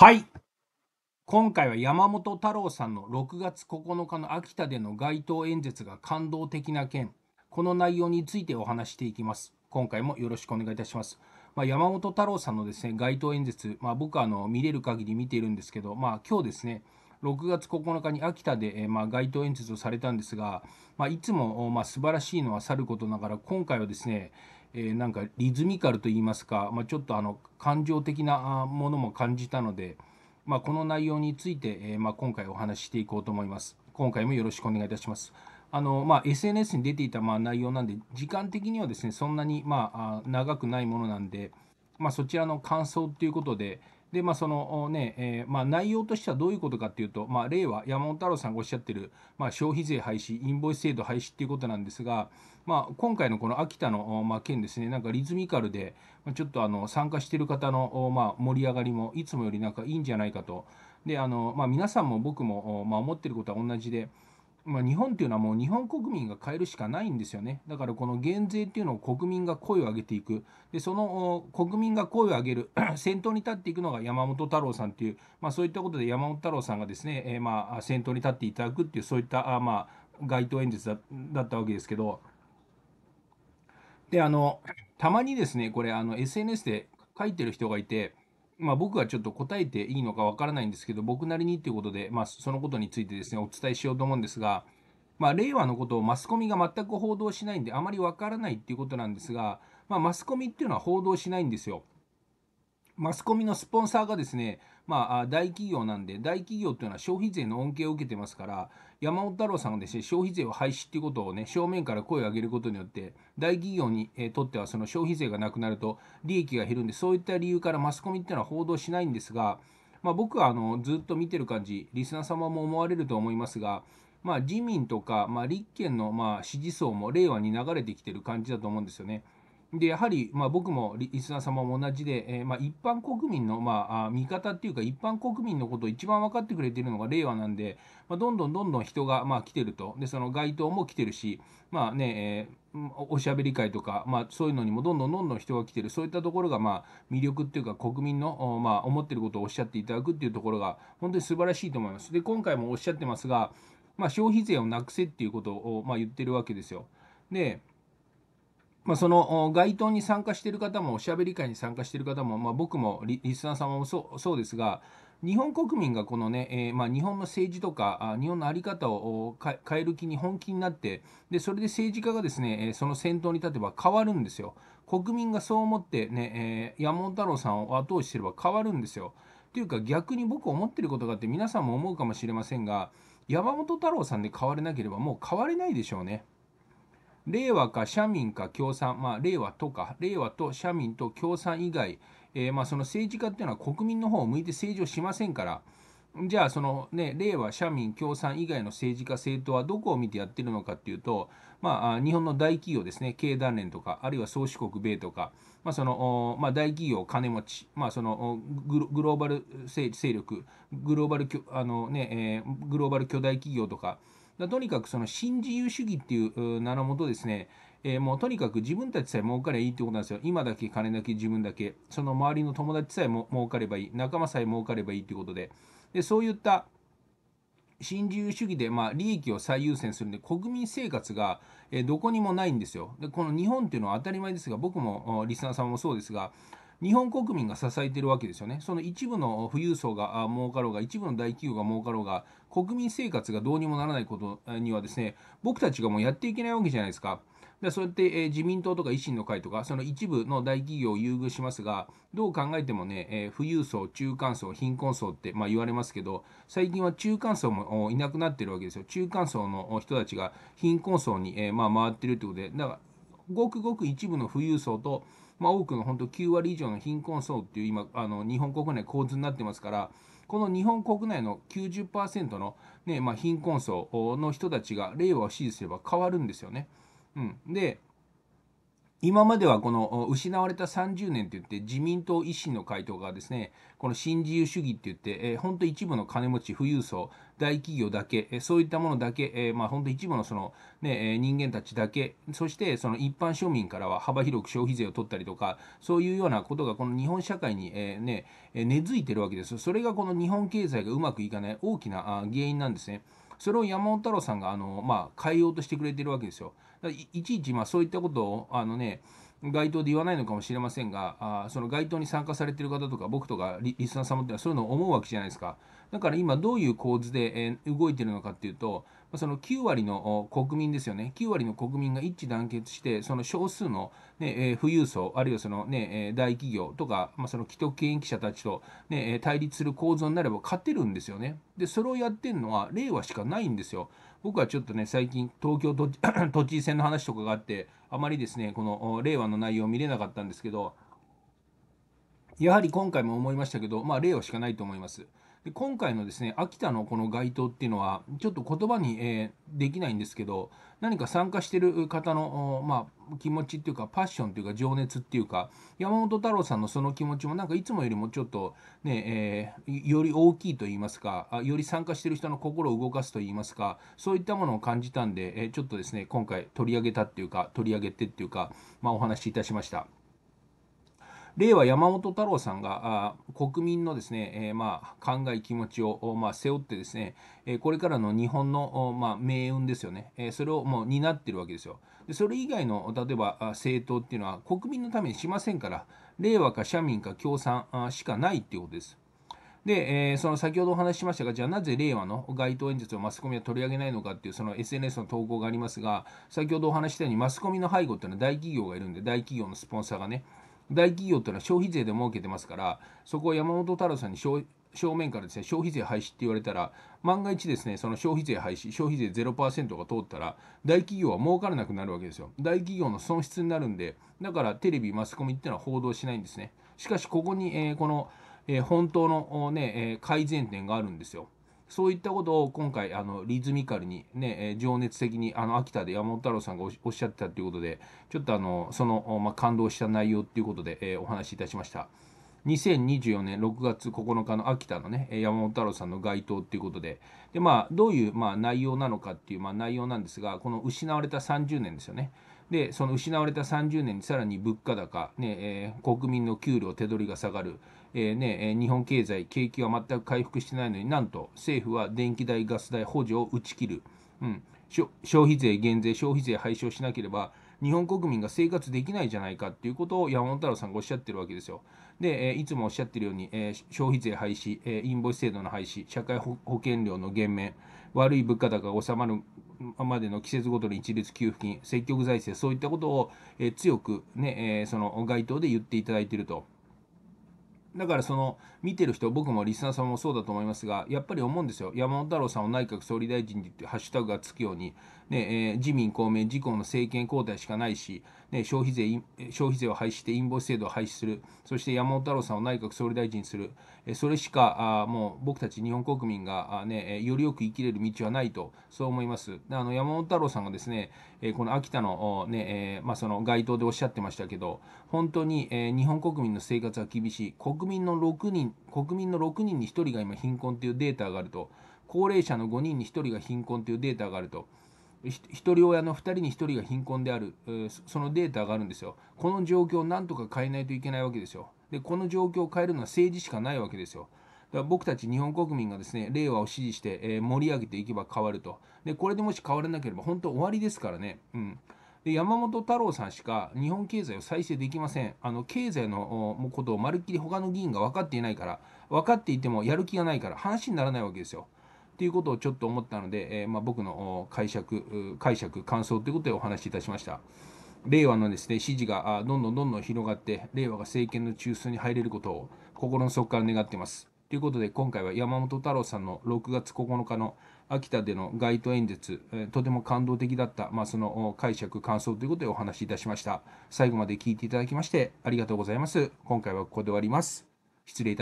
はい。今回は山本太郎さんの6月9日の秋田での街頭演説が感動的な件、この内容についてお話していきます。今回もよろしくお願いいたします。まあ、山本太郎さんのですね街頭演説、まあ、僕はあの見れる限り見ているんですけど、まあ、今日ですね、6月9日に秋田で、えまあ、街頭演説をされたんですが、まあ、いつも、まあ、素晴らしいのはさることながら、今回はですね、えー、なんかリズミカルといいますか、まあ、ちょっとあの感情的なものも感じたので、まあ、この内容について、えー、まあ、今回お話ししていこうと思います。今回もよろしくお願いいたします。あのまあ、SNS に出ていたまあ内容なんで、時間的にはですねそんなにまあ長くないものなんで、まあ、そちらの感想ということで、で、まあ、そのね、えー、まあ、内容としてはどういうことかっていうと、まあ、令和、山本太郎さんがおっしゃってる、まあ、消費税廃止、インボイス制度廃止っていうことなんですが、まあ、今回のこの秋田の、まあ、件ですね、なんかリズミカルで、ちょっとあの、参加してる方の、まあ、盛り上がりも、いつもよりなんかいいんじゃないかと。で、あの、まあ、皆さんも僕も、まあ、思ってることは同じで、まあ、日本っていうのはもう日本国民が変えるしかないんですよね。だからこの減税っていうのを国民が声を上げていく。で、その国民が声を上げる、先頭に立っていくのが山本太郎さんっていう、まあ、そういったことで山本太郎さんがですね、えー、まあ、先頭に立っていただくっていう、そういった、あまあ、街頭演説だだったわけですけど、で、あの、たまにですね、これ、あの、SNS で書いてる人がいて、まあ、僕はちょっと答えていいのかわからないんですけど、僕なりにっていうことで、まあ、そのことについてですね、お伝えしようと思うんですが、まあ、令和のことをマスコミが全く報道しないんで、あまりわからないっていうことなんですが、まあ、マスコミっていうのは報道しないんですよ。マスコミのスポンサーがですね、まあ、大企業なんで、大企業っていうのは消費税の恩恵を受けてますから、山本太郎さんがですね、消費税を廃止っていうことをね、正面から声を上げることによって、大企業に、えとってはその消費税がなくなると利益が減るんで、そういった理由からマスコミっていうのは報道しないんですが、まあ、僕はあのずっと見てる感じ、リスナー様も思われると思いますが、まあ、自民とか、まあ、立憲のまあ支持層も令和に流れてきてる感じだと思うんですよね。でやはり、まあ、僕もリスナー様も同じで、えー、まあ、一般国民の、まあ、見方っていうか、一般国民のことを一番分かってくれてるのが令和なんで、まあ、どんどんどんどん人が、まあ、来てると、でその街頭も来てるし、まあねえー、おしゃべり会とか、まあ、そういうのにもどんどんどんどん人が来てる、そういったところが、まあ、魅力っていうか、国民の、まあ、思ってることをおっしゃっていただくっていうところが、本当に素晴らしいと思います。で、今回もおっしゃってますが、まあ、消費税をなくせっていうことを、まあ、言ってるわけですよ。でまあ、その街頭に参加している方も、おしゃべり会に参加している方も、まあ、僕もリスナー様もそうそうですが、日本国民がこのね、えー、まあ、日本の政治とか、日本の在り方を変える気に本気になって、でそれで政治家がですね、その先頭に立てば変わるんですよ。国民がそう思ってね、えー、山本太郎さんを後押ししてれば変わるんですよ。というか逆に僕思ってることがあって皆さんも思うかもしれませんが、山本太郎さんで変われなければもう変われないでしょうね。令和か社民か共産、まあ、令和とか、令和と社民と共産以外、えー、まあその政治家っていうのは国民の方を向いて政治をしませんから、じゃあそのね、令和、社民、共産以外の政治家、政党はどこを見てやってるのかっていうと、まあ、日本の大企業ですね、経団連とか、あるいは宗主国米とか、まあそのまあ、大企業、金持ち、まあ、そのグローバル勢力、グローバルあの、ねえー、グローバル巨大企業とか、だとにかくその新自由主義っていう名のもとですね、えー、もうとにかく自分たちさえ儲かればいいってことなんですよ。今だけ金だけ自分だけ、その周りの友達さえも儲かればいい、仲間さえ儲かればいいってことで、でそういった新自由主義で、まあ、利益を最優先するんで、国民生活が、えどこにもないんですよ。で、この日本っていうのは当たり前ですが、僕もリスナーさんもそうですが、日本国民が支えてるわけですよね。その一部の富裕層が儲かろうが、一部の大企業が儲かろうが、国民生活がどうにもならないことにはですね、僕たちがもうやっていけないわけじゃないですか。でそうやって、えー、自民党とか維新の会とか、その一部の大企業を優遇しますが、どう考えてもね、えー、富裕層、中間層、貧困層って、まあ、言われますけど、最近は中間層もいなくなってるわけですよ。中間層の人たちが貧困層に、えー、まあ、回ってるってことで、だから、ごくごく一部の富裕層と、まあ、多くの本当9割以上の貧困層っていう今あの日本国内構図になってますからこの日本国内の90%のね、まあ、貧困層の人たちが令和を支持すれば変わるんですよね。うん、で今まではこの失われた30年といって自民党維新の会答がですねこの新自由主義っていって、えー、本当一部の金持ち富裕層大企業だけ、えー、そういったものだけ、えー、まあ本当一部のそのね、え人間たちだけそしてその一般庶民からは幅広く消費税を取ったりとかそういうようなことがこの日本社会に、えね根付いてるわけですそれがこの日本経済がうまくいかない大きな原因なんですね。それを山本太郎さんがあの、まあ、変えようとしてくれてるわけですよ。いいちいちまあそういったことをあのね街頭で言わないのかもしれませんがあその街頭に参加されてる方とか僕とかリスナー様っていうのはそういうのを思うわけじゃないですかだから今どういう構図で、えー、動いてるのかっていうとその9割の国民ですよね、9割の国民が一致団結して、その少数の、ねえ富裕層、あるいはその、ねえ大企業とか、まあ、その既得権益者たちと、ね、対立する構造になれば勝てるんですよね。で、それをやってるのは令和しかないんですよ。僕はちょっとね、最近、東京都 都知事選の話とかがあって、あまりですね、この令和の内容を見れなかったんですけど、やはり今回も思いましたけど、まあ、令和しかないと思います。で今回のですね、秋田のこの街頭っていうのは、ちょっと言葉に、えー、できないんですけど、何か参加してる方の、まあ、気持ちっていうか、パッションっていうか、情熱っていうか、山本太郎さんのその気持ちも、なんかいつもよりもちょっとね、えー、より大きいと言いますかあ、より参加してる人の心を動かすと言いますか、そういったものを感じたんで、えー、ちょっとですね、今回取り上げたっていうか、取り上げてっていうか、まあ、お話しいたしました。令和山本太郎さんが国民のですね、えー、まあ、考え気持ちを、まあ、背負ってですね、えこれからの日本の、まあ、命運ですよね、えそれをもう担ってるわけですよで。それ以外の例えば政党っていうのは国民のためにしませんから、令和か社民か共産しかないっていうことです。で、えその先ほどお話ししましたが、じゃあなぜ令和の街頭演説をマスコミは取り上げないのかっていう、その SNS の投稿がありますが、先ほどお話したように、マスコミの背後っていうのは大企業がいるんで、大企業のスポンサーがね、大企業っていうのは消費税で儲けてますから、そこを山本太郎さんに正面からですね、消費税廃止って言われたら、万が一ですね、その消費税廃止、消費税0%が通ったら、大企業は儲からなくなるわけですよ。大企業の損失になるんで、だからテレビ、マスコミっていうのは報道しないんですね。しかし、ここに、えー、この、えー、本当の、ねえ改善点があるんですよ。そういったことを今回、あのリズミカルに、ね、情熱的にあの秋田で山本太郎さんがおっしゃってたということで、ちょっとあのその、まあ、感動した内容ということで、えー、お話しいたしました。2024年6月9日の秋田のね、山本太郎さんの街頭ということで、でまあ、どういう、まあ、内容なのかっていう、まあ、内容なんですが、この失われた30年ですよね。で、その失われた30年にさらに物価高、ねえー、国民の給料、手取りが下がる、えーね、日本経済、景気は全く回復してないのになんと政府は電気代、ガス代補助を打ち切る、うん、消費税減税、消費税廃止をしなければ、日本国民が生活できないじゃないかということを山本太郎さんがおっしゃってるわけですよ。で、えいつもおっしゃってるように、え消費税廃止、えインボイス制度の廃止、社会保険料の減免、悪い物価高が収まるまでの季節ごとの一律給付金、積極財政、そういったことを、え強くね、ねえその街頭で言っていただいていると。だからその見てる人、僕もリスナーさんもそうだと思いますが、やっぱり思うんですよ、山本太郎さんを内閣総理大臣にってハッシュタグがつくように、ねえー、自民、公明、自公の政権交代しかないし、ね、消費税消費税を廃止してインボイス制度を廃止する、そして山本太郎さんを内閣総理大臣にする、えそれしかあもう僕たち日本国民があ、ね、よりよく生きれる道はないと、そう思います。あの山本太郎さんがですね、えこの秋田の,、ねえまあ、その街頭でおっしゃってましたけど、本当に、え日本国民の生活は厳しい。国民の6人、国民の6人に1人が今貧困というデータがあると、高齢者の5人に1人が貧困というデータがあると、ひとり親の2人に1人が貧困である、そのデータがあるんですよ。この状況をなんとか変えないといけないわけですよ。で、この状況を変えるのは政治しかないわけですよ。だから僕たち日本国民がですね、令和を支持して、え盛り上げていけば変わると。で、これでもし変わらなければ本当終わりですからね。うん。で山本太郎さんしか日本経済を再生できませんあの経済のことをまるっきり他の議員が分かっていないから分かっていてもやる気がないから話にならないわけですよっていうことをちょっと思ったので、えー、まあ、僕の解釈解釈感想ということでお話しいたしました令和のですね支持がどんどんどんどん広がって令和が政権の中枢に入れることを心の底から願っていますということで今回は山本太郎さんの6月9日の「秋田での街頭演説、とても感動的だった、まあ、その解釈、感想ということでお話しいたしました。最後まで聞いていただきましてありがとうございます。今回はここで終わります。失礼いたします。